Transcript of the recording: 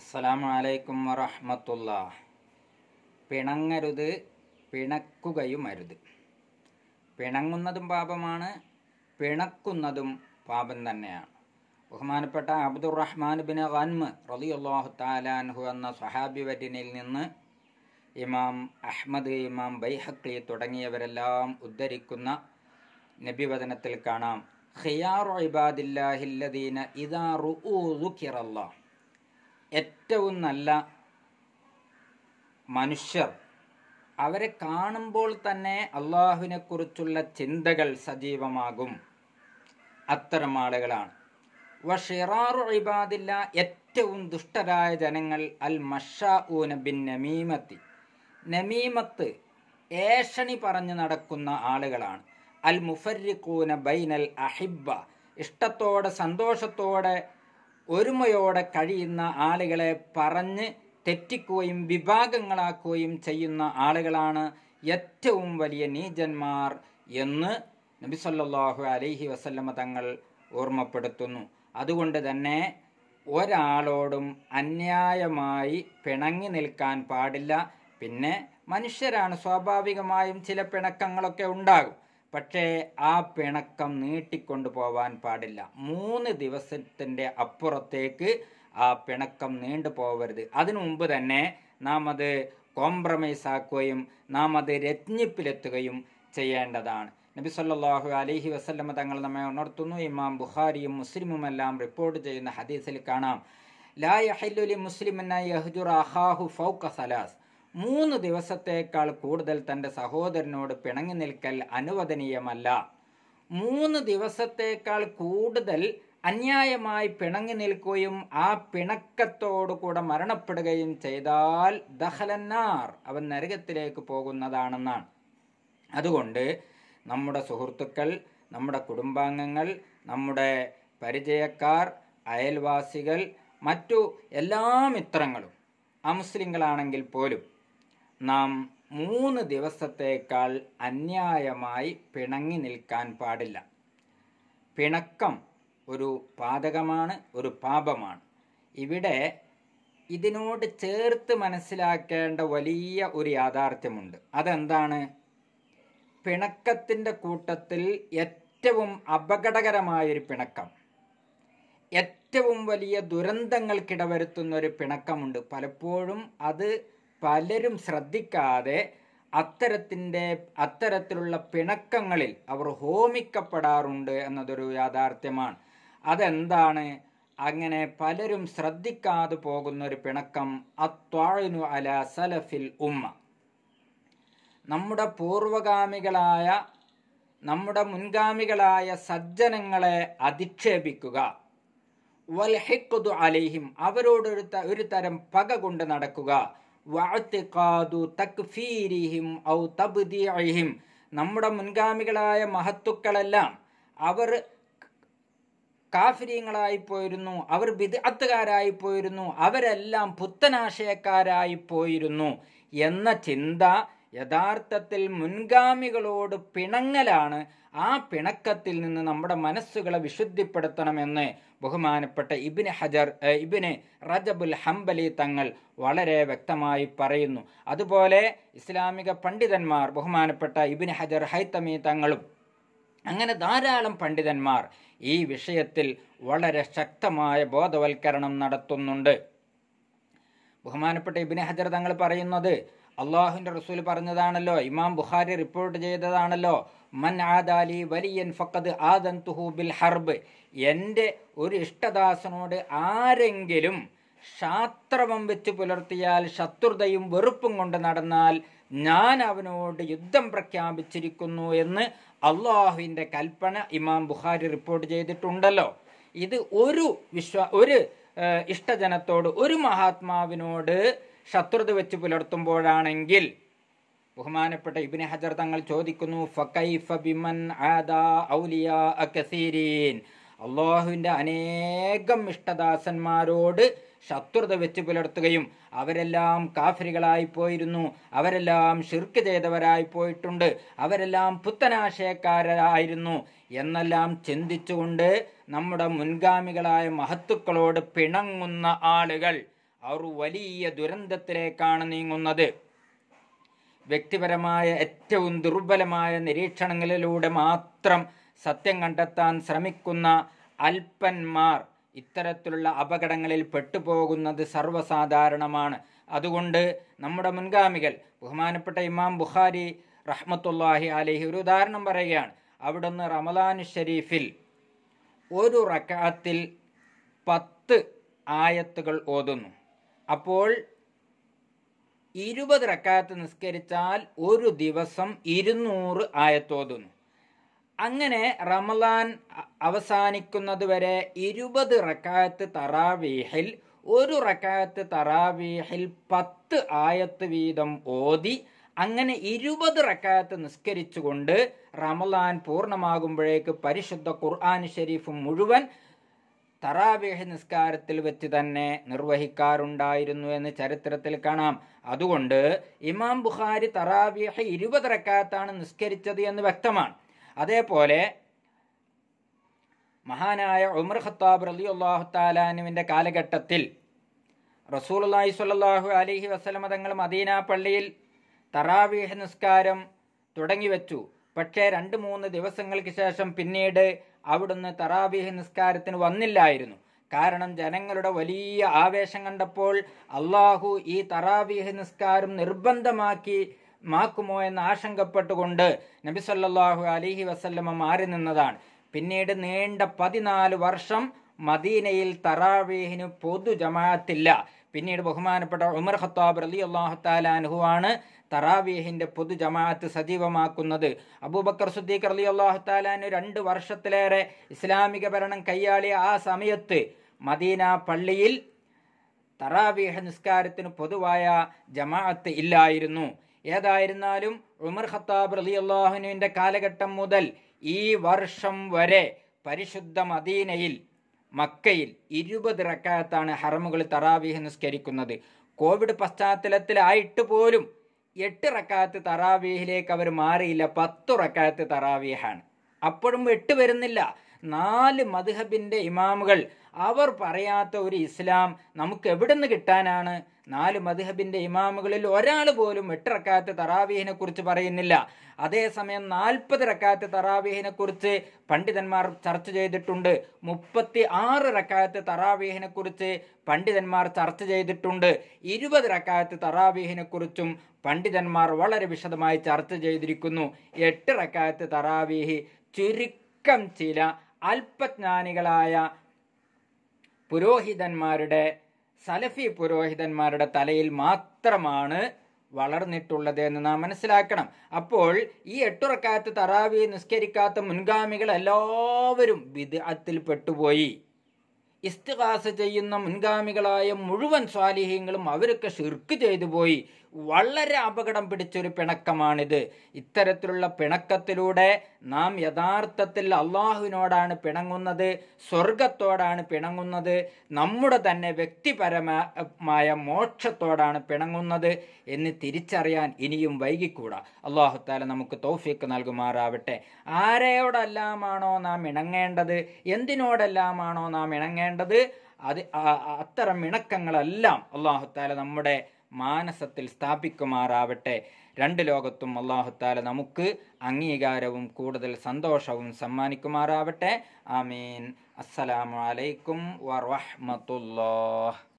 അസ്സലാമലൈക്കും വറഹമത്തുള്ള പിണങ്ങരുത് പിണക്കുകയും അരുത് പിണങ്ങുന്നതും പാപമാണ് പിണക്കുന്നതും പാപം തന്നെയാണ് ബഹുമാനപ്പെട്ട അബ്ദുറഹ്മാൻ ബിൻ ഖൻമ് റലിയുള്ളാഹു താലാൻഹു എന്ന സഹാബി വര്യനിൽ നിന്ന് ഇമാം അഹ്മദ് ഇമാം ബൈഹക്കി തുടങ്ങിയവരെല്ലാം ഉദ്ധരിക്കുന്ന നബിവചനത്തിൽ കാണാം ഖിയാറു ഇബാദില്ലാഹില്ലദീന ഇദാ റുഊ ദുഖിറല്ലാഹ് ഏറ്റവും നല്ല മനുഷ്യർ അവരെ കാണുമ്പോൾ തന്നെ കുറിച്ചുള്ള ചിന്തകൾ സജീവമാകും അത്തരം ആളുകളാണ് വ ഇബാദില്ല ഏറ്റവും ദുഷ്ടരായ ജനങ്ങൾ അൽ ഊന ബിൻ നമീമത്തി നമീമത്ത് ഏഷണി പറഞ്ഞു നടക്കുന്ന ആളുകളാണ് അൽ മുഫരിഖൂന ബൈനൽ അഹിബ ഇഷ്ടത്തോടെ സന്തോഷത്തോടെ ഒരുമയോടെ കഴിയുന്ന ആളുകളെ പറഞ്ഞ് തെറ്റിക്കുകയും വിഭാഗങ്ങളാക്കുകയും ചെയ്യുന്ന ആളുകളാണ് ഏറ്റവും വലിയ നീചന്മാർ എന്ന് നബി സല്ലാഹു അലൈഹി വസല്ലമ തങ്ങൾ ഓർമ്മപ്പെടുത്തുന്നു അതുകൊണ്ട് തന്നെ ഒരാളോടും അന്യായമായി പിണങ്ങി നിൽക്കാൻ പാടില്ല പിന്നെ മനുഷ്യരാണ് സ്വാഭാവികമായും ചില പിണക്കങ്ങളൊക്കെ ഉണ്ടാകും പക്ഷേ ആ പിണക്കം നീട്ടിക്കൊണ്ടു പോവാൻ പാടില്ല മൂന്ന് ദിവസത്തിൻ്റെ അപ്പുറത്തേക്ക് ആ പിണക്കം നീണ്ടു പോകരുത് അതിനു മുമ്പ് തന്നെ നാം അത് കോംപ്രമൈസ് ആക്കുകയും നാം അത് രജ്ഞിപ്പിലെത്തുകയും ചെയ്യേണ്ടതാണ് നബി സല്ലാഹു അലഹി വസ്ലമ തങ്ങൾ നമ്മെ ഉണർത്തുന്നു ഇമാം ബുഖാരിയും മുസ്ലിമും എല്ലാം റിപ്പോർട്ട് ചെയ്യുന്ന ഹദീസിൽ കാണാം ലാ യഹലുലി മുസ്ലിമൻ യഹ്ജുർ അഹാഹു ഫൗക്ക സലാസ് മൂന്ന് ദിവസത്തേക്കാൾ കൂടുതൽ തൻ്റെ സഹോദരനോട് പിണങ്ങി നിൽക്കൽ അനുവദനീയമല്ല മൂന്ന് ദിവസത്തേക്കാൾ കൂടുതൽ അന്യായമായി പിണങ്ങി നിൽക്കുകയും ആ പിണക്കത്തോടുകൂടെ മരണപ്പെടുകയും ചെയ്താൽ ദഹലന്നാർ അവൻ നരകത്തിലേക്ക് പോകുന്നതാണെന്നാണ് അതുകൊണ്ട് നമ്മുടെ സുഹൃത്തുക്കൾ നമ്മുടെ കുടുംബാംഗങ്ങൾ നമ്മുടെ പരിചയക്കാർ അയൽവാസികൾ മറ്റു എല്ലാ മിത്രങ്ങളും അമുസ്ലിങ്ങളാണെങ്കിൽ പോലും നാം മൂന്ന് ദിവസത്തേക്കാൾ അന്യായമായി പിണങ്ങി നിൽക്കാൻ പാടില്ല പിണക്കം ഒരു പാതകമാണ് ഒരു പാപമാണ് ഇവിടെ ഇതിനോട് ചേർത്ത് മനസ്സിലാക്കേണ്ട വലിയ ഒരു യാഥാർത്ഥ്യമുണ്ട് അതെന്താണ് പിണക്കത്തിൻ്റെ കൂട്ടത്തിൽ ഏറ്റവും അപകടകരമായൊരു പിണക്കം ഏറ്റവും വലിയ ദുരന്തങ്ങൾക്കിടവരുത്തുന്ന ഒരു പിണക്കമുണ്ട് പലപ്പോഴും അത് പലരും ശ്രദ്ധിക്കാതെ അത്തരത്തിൻ്റെ അത്തരത്തിലുള്ള പിണക്കങ്ങളിൽ അവർ ഹോമിക്കപ്പെടാറുണ്ട് എന്നതൊരു യാഥാർത്ഥ്യമാണ് അതെന്താണ് അങ്ങനെ പലരും ശ്രദ്ധിക്കാതെ പോകുന്ന ഒരു പിണക്കം അത്വാഴിനു അല സലഫിൽ ഉമ്മ നമ്മുടെ പൂർവഗാമികളായ നമ്മുടെ മുൻഗാമികളായ സജ്ജനങ്ങളെ അധിക്ഷേപിക്കുക വൽഹിക്കുതു അലൈഹിം അവരോടൊരു ഒരു തരം പക കൊണ്ട് നടക്കുക വഅത്തിഖാദു തക്ഫീരിഹിം ഔ തബ്ദീഇഹിം നമ്മുടെ മുൻഗാമികളായ മഹത്തുക്കളെല്ലാം അവർ കാഫര്യങ്ങളായി അവർ ബിദ്അത്തുകാരായി അവരെല്ലാം പുത്തനാശയക്കാരായി എന്ന ചിന്ത യഥാർത്ഥത്തിൽ മുൻഗാമികളോട് പിണങ്ങലാണ് ആ പിണക്കത്തിൽ നിന്ന് നമ്മുടെ മനസ്സുകളെ വിശുദ്ധിപ്പെടുത്തണമെന്ന് ബഹുമാനപ്പെട്ട ഇബിന് ഹജർ ഇബിന് റജബുൽ ഹംബലി തങ്ങൾ വളരെ വ്യക്തമായി പറയുന്നു അതുപോലെ ഇസ്ലാമിക പണ്ഡിതന്മാർ ബഹുമാനപ്പെട്ട ഇബിന് ഹജർ ഹൈത്തമി തങ്ങളും അങ്ങനെ ധാരാളം പണ്ഡിതന്മാർ ഈ വിഷയത്തിൽ വളരെ ശക്തമായ ബോധവൽക്കരണം നടത്തുന്നുണ്ട് ബഹുമാനപ്പെട്ട ഇബിന് ഹജർ തങ്ങൾ പറയുന്നത് അള്ളാഹുവിൻ്റെ റസൂൽ പറഞ്ഞതാണല്ലോ ഇമാം ബുഖാരി റിപ്പോർട്ട് ചെയ്തതാണല്ലോ മൻ ആദാലി വലിയൻ ഫക്കത് ആദന്തുഹു ബിൽ ഹർബ് എൻ്റെ ഒരു ഇഷ്ടദാസനോട് ആരെങ്കിലും ശാസ്ത്രവം വെച്ച് പുലർത്തിയാൽ ശത്രുതയും വെറുപ്പും കൊണ്ട് നടന്നാൽ ഞാൻ അവനോട് യുദ്ധം പ്രഖ്യാപിച്ചിരിക്കുന്നു എന്ന് അള്ളാഹുവിൻ്റെ കൽപ്പന ഇമാം ബുഖാരി റിപ്പോർട്ട് ചെയ്തിട്ടുണ്ടല്ലോ ഇത് ഒരു വിശ്വ ഒരു ഇഷ്ടജനത്തോട് ഒരു മഹാത്മാവിനോട് ശത്രുത വെച്ച് പുലർത്തുമ്പോഴാണെങ്കിൽ ബഹുമാനപ്പെട്ട ഇബിന് ഹജർ തങ്ങൾ ചോദിക്കുന്നു ബിമൻ ആദാ അള്ളാഹുവിൻ്റെ അനേകം ഇഷ്ടദാസന്മാരോട് ശത്രുത വെച്ച് പുലർത്തുകയും അവരെല്ലാം കാഫിരികളായി പോയിരുന്നു അവരെല്ലാം ഷിർക്ക് ചെയ്തവരായിപ്പോയിട്ടുണ്ട് പോയിട്ടുണ്ട് അവരെല്ലാം പുത്തനാശയക്കാരായിരുന്നു എന്നെല്ലാം ചിന്തിച്ചുകൊണ്ട് നമ്മുടെ മുൻഗാമികളായ മഹത്തുക്കളോട് പിണങ്ങുന്ന ആളുകൾ അവർ വലിയ ദുരന്തത്തിലേക്കാണ് നീങ്ങുന്നത് വ്യക്തിപരമായ ഏറ്റവും ദുർബലമായ നിരീക്ഷണങ്ങളിലൂടെ മാത്രം സത്യം കണ്ടെത്താൻ ശ്രമിക്കുന്ന അല്പന്മാർ ഇത്തരത്തിലുള്ള അപകടങ്ങളിൽ പെട്ടുപോകുന്നത് സർവ്വസാധാരണമാണ് അതുകൊണ്ട് നമ്മുടെ മുൻഗാമികൾ ബഹുമാനപ്പെട്ട ഇമാം ബുഖാരി റഹ്മത്തുല്ലാഹി അലഹി ഒരു ഉദാഹരണം പറയുകയാണ് അവിടുന്ന് റമദാൻ ഷെരീഫിൽ ഒരു റക്കാത്തിൽ പത്ത് ആയത്തുകൾ ഓതുന്നു അപ്പോൾ ഇരുപത് റക്കാത്ത് നിസ്കരിച്ചാൽ ഒരു ദിവസം ഇരുന്നൂറ് ആയത്തോതുന്നു അങ്ങനെ റമലാൻ അവസാനിക്കുന്നത് വരെ ഇരുപത് റക്കാത്ത് തറാവീഹിൽ ഒരു റക്കാത്ത് തറാവീഹിൽ പത്ത് ആയത്ത് വീതം ഓതി അങ്ങനെ ഇരുപത് റക്കാത്ത് നിസ്കരിച്ചുകൊണ്ട് റമലാൻ പൂർണ്ണമാകുമ്പോഴേക്ക് പരിശുദ്ധ ഖുർആൻ ഷെരീഫ് മുഴുവൻ തറാവേഹ് നിസ്കാരത്തിൽ വെച്ച് തന്നെ നിർവഹിക്കാറുണ്ടായിരുന്നു എന്ന് ചരിത്രത്തിൽ കാണാം അതുകൊണ്ട് ഇമാം ബുഖാരി തറാവേഹ് ഇരുപത് റക്കാത്താണ് നിസ്കരിച്ചത് എന്ന് വ്യക്തമാണ് അതേപോലെ മഹാനായ ഉമർ ഖത്താബ് റലി അള്ളാഹു താലാനുവിൻ്റെ കാലഘട്ടത്തിൽ റസൂൽല്ലാഹി സ്വല്ലാഹു അലഹി വസ്ലമതങ്ങൾ മദീന പള്ളിയിൽ തറാവീഹ് നിസ്കാരം തുടങ്ങി വെച്ചു പക്ഷേ രണ്ട് മൂന്ന് ദിവസങ്ങൾക്ക് ശേഷം പിന്നീട് അവിടുന്ന് തറാബീഹ് നിസ്കാരത്തിന് വന്നില്ലായിരുന്നു കാരണം ജനങ്ങളുടെ വലിയ ആവേശം കണ്ടപ്പോൾ അള്ളാഹു ഈ തറാബീഹ് നിസ്കാരം നിർബന്ധമാക്കി മാക്കുമോ എന്ന് ആശങ്കപ്പെട്ടുകൊണ്ട് നബിസല്ലാഹു അലിഹി വസല്ലമ മാറി നിന്നതാണ് പിന്നീട് നീണ്ട പതിനാല് വർഷം മദീനയിൽ തറാവീഹിന് പൊതു ജമാത്തില്ല പിന്നീട് ബഹുമാനപ്പെട്ട ഉമർ ഖത്താബ് അലി ആണ് തറാവീഹിൻ്റെ പൊതു ജമാഅത്ത് സജീവമാക്കുന്നത് അബൂബക്കർ സുദ്ദീഖ് അലി അള്ളാഹുത്താലാന് രണ്ട് വർഷത്തിലേറെ ഇസ്ലാമിക ഭരണം കൈയാളിയ ആ സമയത്ത് മദീന പള്ളിയിൽ തറാവീഹ് നിസ്കാരത്തിന് പൊതുവായ ജമാഅത്ത് ഇല്ലായിരുന്നു ഏതായിരുന്നാലും ഉമർ ഖത്താബ് അലി അള്ളാഹുനുവിൻ്റെ കാലഘട്ടം മുതൽ ഈ വർഷം വരെ പരിശുദ്ധ മദീനയിൽ മക്കയിൽ ഇരുപത് റക്കാത്താണ് ഹറമുകൾ തറാവീഹ് നിസ്കരിക്കുന്നത് കോവിഡ് പശ്ചാത്തലത്തിലായിട്ട് പോലും എട്ട് റക്കാത്ത് തറാവീഹിലേക്ക് അവർ മാറിയില്ല പത്തു റക്കാത്ത് തറാവീഹാണ് അപ്പോഴും എട്ട് വരുന്നില്ല നാല് മധുഹബിൻ്റെ ഇമാമുകൾ അവർ പറയാത്ത ഒരു ഇസ്ലാം നമുക്ക് എവിടെ നിന്ന് കിട്ടാനാണ് നാല് മദ്ഹബിന്റെ ഇമാമുകളിൽ ഒരാൾ പോലും എട്ട് റക്കാത്ത് തറാവീഹിനെ കുറിച്ച് പറയുന്നില്ല അതേസമയം നാൽപ്പത് റക്കാത്ത് തറാവീഹിനെ കുറിച്ച് പണ്ഡിതന്മാർ ചർച്ച ചെയ്തിട്ടുണ്ട് മുപ്പത്തി ആറ് റക്കാത്ത് തറാവീഹിനെ കുറിച്ച് പണ്ഡിതന്മാർ ചർച്ച ചെയ്തിട്ടുണ്ട് ഇരുപത് റക്കാത്ത് തറാവീഹിനെ കുറിച്ചും പണ്ഡിതന്മാർ വളരെ വിശദമായി ചർച്ച ചെയ്തിരിക്കുന്നു എട്ട് റക്കാത്ത് തറാവീഹി ചുരുക്കം ചില അല്പജ്ഞാനികളായ പുരോഹിതന്മാരുടെ സലഫി പുരോഹിതന്മാരുടെ തലയിൽ മാത്രമാണ് വളർന്നിട്ടുള്ളത് എന്ന് നാം മനസ്സിലാക്കണം അപ്പോൾ ഈ എട്ടുറക്കാത്ത് തറാവി നിസ്കരിക്കാത്ത മുൻഗാമികൾ എല്ലാവരും വിദ്യാത്തിൽ പെട്ടുപോയി ഇസ്തിഹാസ ചെയ്യുന്ന മുൻഗാമികളായ മുഴുവൻ സ്വാലിഹ്യങ്ങളും അവരൊക്കെ ഷിർക്ക് ചെയ്തു പോയി വളരെ അപകടം പിടിച്ചൊരു പിണക്കമാണിത് ഇത്തരത്തിലുള്ള പിണക്കത്തിലൂടെ നാം യഥാർത്ഥത്തിൽ അള്ളാഹുവിനോടാണ് പിണങ്ങുന്നത് സ്വർഗത്തോടാണ് പിണങ്ങുന്നത് നമ്മുടെ തന്നെ വ്യക്തിപരമായ മോക്ഷത്തോടാണ് പിണങ്ങുന്നത് എന്ന് തിരിച്ചറിയാൻ ഇനിയും വൈകിക്കൂടാ അള്ളാഹുത്താല നമുക്ക് തോഫിക്ക് നൽകുമാറാവട്ടെ ആരെയോടെല്ലാമാണോ നാം ഇണങ്ങേണ്ടത് എന്തിനോടെല്ലാമാണോ നാം ഇണങ്ങേണ്ടത് അത് അത്തരം ഇണക്കങ്ങളെല്ലാം അള്ളാഹുത്താല നമ്മുടെ മാനസത്തിൽ സ്ഥാപിക്കുമാറാവട്ടെ രണ്ട് ലോകത്തും അള്ളാഹുത്താല നമുക്ക് അംഗീകാരവും കൂടുതൽ സന്തോഷവും സമ്മാനിക്കുമാറാവട്ടെ ആമീൻ അസ്സലാമലൈക്കും വറഹമത്തുല്ലാ